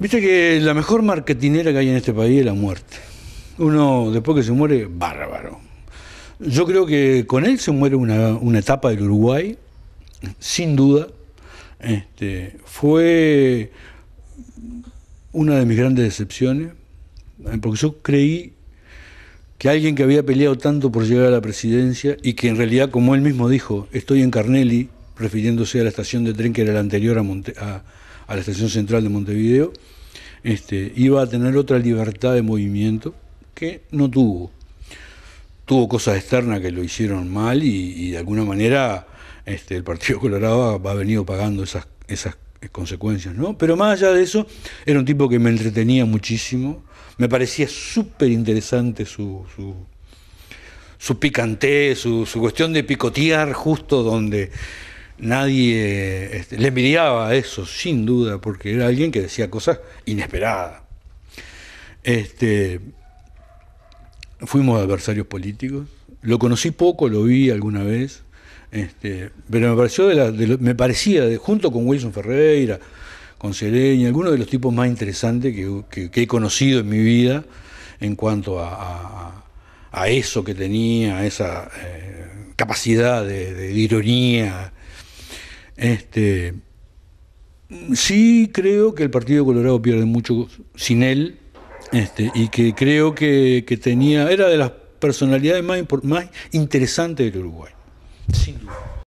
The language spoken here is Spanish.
Viste que la mejor marketinera que hay en este país es la muerte. Uno, después que se muere, bárbaro. Yo creo que con él se muere una, etapa del Uruguay, sin duda. Este, fue una de mis grandes decepciones, eh, porque yo creí que alguien que había peleado tanto por llegar a la presidencia y que en realidad, como él mismo dijo, estoy en Carneli, refiriéndose a la estación de tren que era la anterior a, Monte a a la Estación Central de Montevideo, este, iba a tener otra libertad de movimiento que no tuvo. Tuvo cosas externas que lo hicieron mal y, de alguna manera este, el Partido Colorado ha, venido pagando esas, esas consecuencias, ¿no? Pero más allá de eso, era un tipo que me entretenía muchísimo, me parecía súper interesante su, su, picante, su cuestión de picotear justo donde nadie este, le miraba eso, sin duda, porque era alguien que decía cosas inesperadas. Este, fuimos adversarios políticos, lo conocí poco, lo vi alguna vez, este, pero me, pareció me parecía, junto con Wilson Ferreira, con Sereña, algunos de los tipos más interesantes que, he conocido en mi vida en cuanto a, eso que tenía, a esa eh, capacidad de ironía, este, sí creo que el Partido Colorado pierde mucho sin él este, y que creo que, tenía, era de las personalidades más, más interesantes del Uruguay, sin duda.